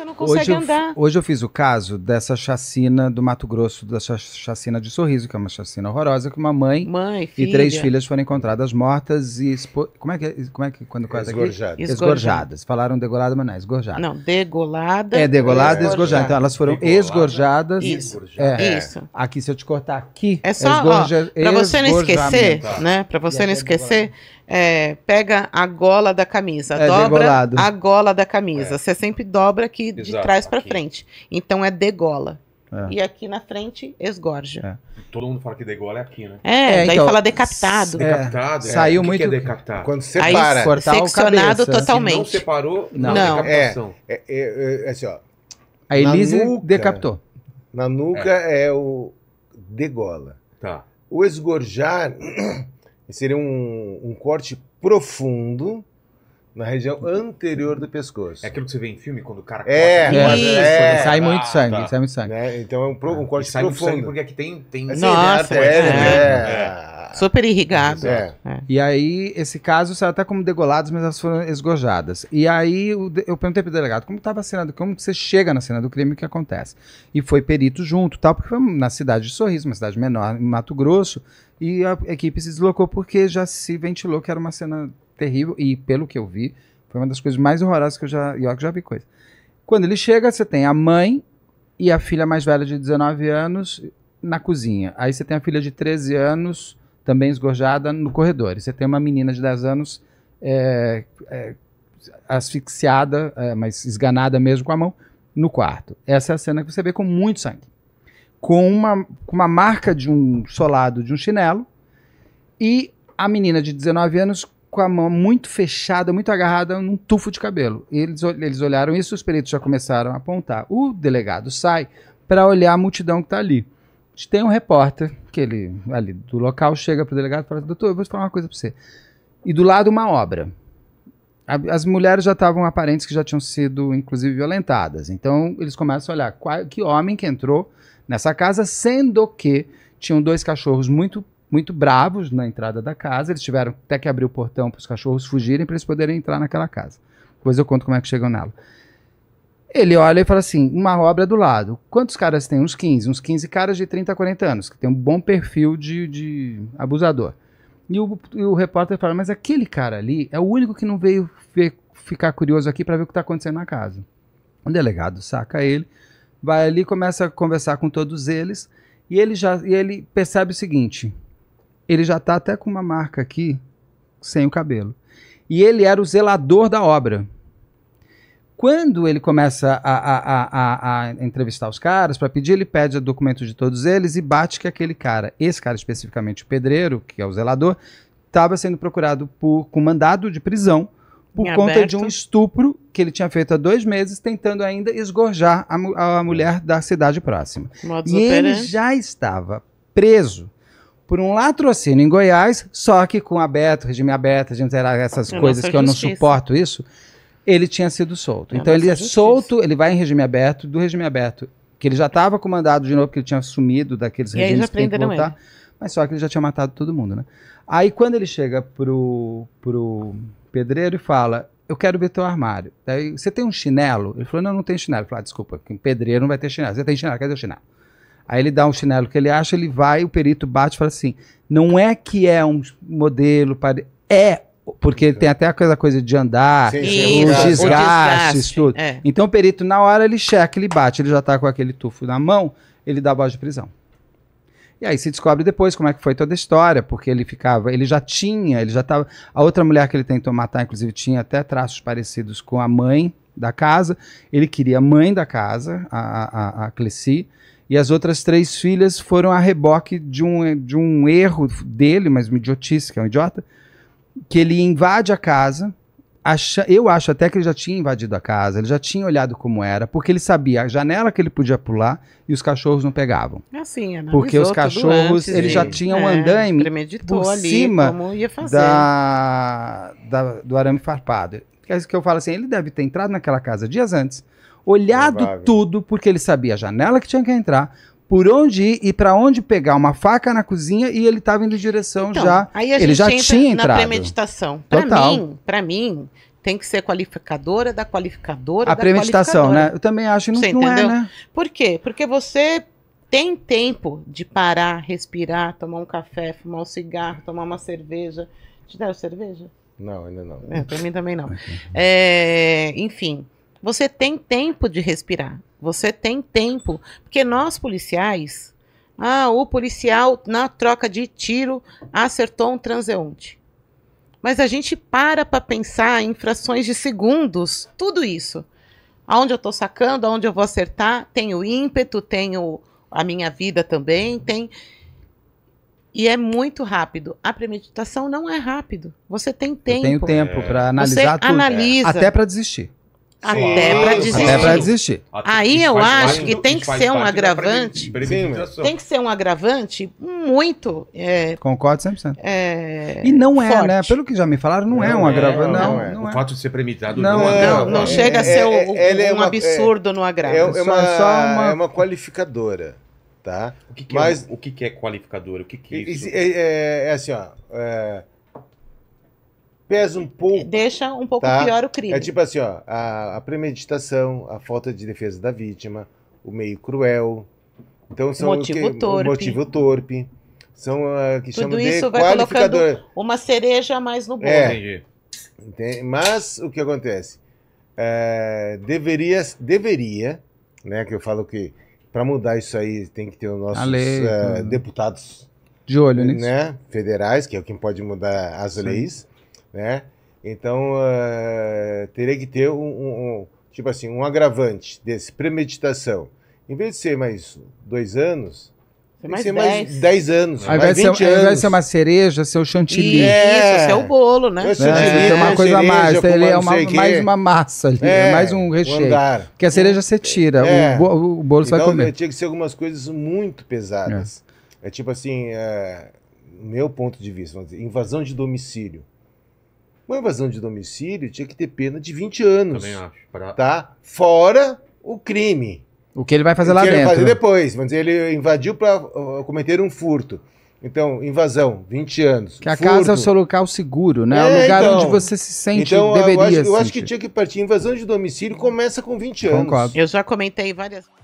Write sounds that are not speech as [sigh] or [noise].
você não consegue hoje eu, andar. Hoje eu fiz o caso dessa chacina do Mato Grosso, dessa chacina de Sorriso, que é uma chacina horrorosa, que uma mãe, mãe e três filhas foram encontradas mortas e... Expo... Como é que... É, como é que quando, quando esgorjadas. Esgorjadas. Falaram degolada, mas não esgorgadas é esgorjada. Não, degolada... É, degolada e esgorjada. Então elas foram degolada, esgorjadas. Isso. É. é, isso. Aqui, se eu te cortar aqui... É só, esgorja... ó, pra você não esquecer, tá. né? Pra você não esquecer... É, pega a gola da camisa, é, dobra degolado. a gola da camisa. É. Você sempre dobra aqui de, de trás para frente. Então é degola. É. E aqui na frente, esgorja. É. Todo mundo fala que degola é aqui, né? É, é daí então, fala decapitado. É. Decapitado, é. Saiu o que muito. Que é decapitado? Quando separa, Aí, cortar seccionado totalmente. Se não separou, não. não. É é, é, é, é, assim, ó. A Elise nuca, decapitou. Na nuca é, o degola. Tá. O esgorjar [clears throat] seria um, um corte profundo na região anterior do pescoço. É aquilo que você vê em filme quando o cara é, corta. É, é, é, sai muito ah, sangue, ah, tá. sai muito sangue. Né? Então é um, um ah, corte sai profundo. Muito sangue porque aqui tem, tem assim, Nossa, né? é. Né? é. Super irrigado. É. é. E aí, esse caso saiu até como degolados, mas elas foram esgojadas. E aí eu, eu perguntei pro delegado como estava a cena do como você chega na cena do crime, o que acontece? E foi perito junto, tal, porque foi na cidade de Sorriso, uma cidade menor, em Mato Grosso, e a equipe se deslocou porque já se ventilou que era uma cena terrível. E pelo que eu vi, foi uma das coisas mais horrorosas que eu já. E já vi coisa. Quando ele chega, você tem a mãe e a filha mais velha de 19 anos na cozinha. Aí você tem a filha de 13 anos, também esgorjada, no corredor. E você tem uma menina de 10 anos é, é, asfixiada, é, mas esganada mesmo com a mão, no quarto. Essa é a cena que você vê com muito sangue. Com uma, com uma marca de um solado de um chinelo. E a menina de 19 anos com a mão muito fechada, muito agarrada num tufo de cabelo. Eles, eles olharam isso, os peritos já começaram a apontar. O delegado sai para olhar a multidão que está ali. Tem um repórter, que ele ali do local, chega para o delegado e fala: Doutor, eu vou te falar uma coisa para você. E do lado, uma obra. As mulheres já estavam aparentes que já tinham sido, inclusive, violentadas. Então, eles começam a olhar qual, que homem que entrou nessa casa, sendo que tinham dois cachorros muito muito bravos na entrada da casa. Eles tiveram até que abrir o portão para os cachorros fugirem para eles poderem entrar naquela casa. Depois eu conto como é que chegam nela. Ele olha e fala assim: uma obra do lado. Quantos caras tem? Uns 15. Uns 15 caras de 30 a 40 anos, que tem um bom perfil de, de abusador. E o, e o, repórter fala: mas aquele cara ali é o único que não veio ver, ficar curioso aqui para ver o que está acontecendo na casa. O delegado saca ele, vai ali, começa a conversar com todos eles. E ele já e ele percebe o seguinte: ele já está até com uma marca aqui, sem o cabelo. E ele era o zelador da obra. Quando ele começa a, a, a, a entrevistar os caras para pedir, ele pede o documento de todos eles e bate que aquele cara, esse cara especificamente, o pedreiro, que é o zelador, estava sendo procurado por, com mandado de prisão por em conta aberto. de um estupro que ele tinha feito há dois meses, tentando ainda esgorjar a, a mulher da cidade próxima. e ele já estava preso por um latrocínio em Goiás, só que com aberto, regime aberto, regime era essas é coisas que eu não suporto isso, ele tinha sido solto. É então ele é justiça. solto, ele vai em regime aberto, do regime aberto, que ele já estava comandado de novo, porque ele tinha sumido daqueles e regimes Ele já que tem que voltar. Ele. Mas só que ele já tinha matado todo mundo, né? Aí quando ele chega pro, pro pedreiro e fala, eu quero ver teu armário. Daí, você tem um chinelo? Ele falou, não, não tem chinelo. Ele falou, ah, desculpa, pedreiro não vai ter chinelo. Você tem chinelo, cadê o chinelo? Aí ele dá um chinelo que ele acha, ele vai, o perito bate e fala assim: não é que é um modelo para. É porque ele tem até aquela coisa de andar, sim, sim. os é desgastes, tudo. É. Então o perito, na hora, ele checa, ele bate, ele já está com aquele tufo na mão, ele dá a voz de prisão. E aí se descobre depois como é que foi toda a história, porque ele ficava, ele já tinha, ele já estava. A outra mulher que ele tentou matar, inclusive, tinha até traços parecidos com a mãe da casa. Ele queria a mãe da casa, a, a, a Cleci, e as outras três filhas foram a reboque de um, de um erro dele, mas uma idiotice, que é um idiota, que ele invade a casa. Acha, eu acho até que ele já tinha invadido a casa, ele já tinha olhado como era, porque ele sabia a janela que ele podia pular e os cachorros não pegavam. Assim, Porque os cachorros, antes, eles já tinham é, um né, andaime por ali, cima Da, da, do arame farpado. é isso que eu falo assim, ele deve ter entrado naquela casa dias antes, olhado Provável. tudo, porque ele sabia a janela que tinha que entrar, por onde ir e para onde pegar uma faca na cozinha e ele estava indo em direção então, já. Aí a ele gente já entra tinha na entrado. na premeditação. Para mim, para mim, tem que ser qualificadora da qualificadora a da premeditação, né? qualificadora. né? Eu também acho não, você não é, entendeu? é, né? Por quê? Porque você tem tempo de parar, respirar, tomar um café, fumar um cigarro, tomar uma cerveja. Te deram cerveja? Não, ainda não. É, para mim também não. [laughs] É, enfim. Você tem tempo de respirar. Você tem tempo. Porque nós, policiais, ah, o policial, na troca de tiro, acertou um transeunte. Mas a gente para para pensar em frações de segundos, tudo isso. Aonde eu estou sacando, aonde eu vou acertar, tenho ímpeto, tenho a minha vida também, tem. E é muito rápido. A premeditação não é rápido. Você tem tempo. tenho tempo para é. analisar Você tudo. Analisa. Até para desistir. Até para desistir. Até pra desistir. Aí eu acho que tem que ser um agravante. Tem que ser um agravante muito. É, Concordo 100%. É, e não é, né? forte. né? Pelo que já me falaram, não, é não é um agravante. Não, não, é. não, é. O fato de ser premitado não, é. Não, não chega a é, ser o, um uma, absurdo no agravo. É, uma, uma... é uma qualificadora. Tá? O que, que Mas, é, o que, é qualificadora? O que, que é isso? É, assim, ó pesa um pouco. Deixa um pouco tá? pior o crime. É tipo assim, ó, a, a premeditação, a falta de defesa da vítima, o meio cruel. Então são motivo o que, torpe. O motivo torpe. São ah, que Tudo chamam isso de vai qualificador. Uma cereja mais no bolo. É, entendi. Mas o que acontece? É, deveria, deveria, né? Que eu falo que para mudar isso aí tem que ter os nossos lei, uh, deputados de olho nisso. né? Federais, que é quem pode mudar as Sim. leis né? Então, ah, teria que ter um, um, um, tipo assim, um agravante desse, premeditação. Em vez de ser mais dois anos, tem mais, ser mais dez anos. Ao mais ser, anos. ao invés de ser uma cereja, ser o chantilly. É. Isso, ser o bolo, né? É, é uma coisa a mais. Ele é uma, mais uma massa ali, é, mais um recheio. Porque a cereja você tira, é. o, bolo então, vai comer. Tinha que ser algumas coisas muito pesadas. É, é tipo assim, é, meu ponto de vista, dizer, invasão de domicílio. Uma invasão de domicílio tinha que ter pena de 20 anos. Também acho. Pra... Tá? Fora o crime. O que ele vai fazer o lá dentro. Ele vai fazer depois. Vamos dizer, ele invadiu para uh, cometer um furto. Então, invasão, 20 anos. Que a furto. casa é o seu local seguro, né? É, é o lugar então. onde você se sente, então, deveria eu acho, eu acho que tinha que partir. Invasão de domicílio começa com 20 Concordo. anos. Eu já comentei várias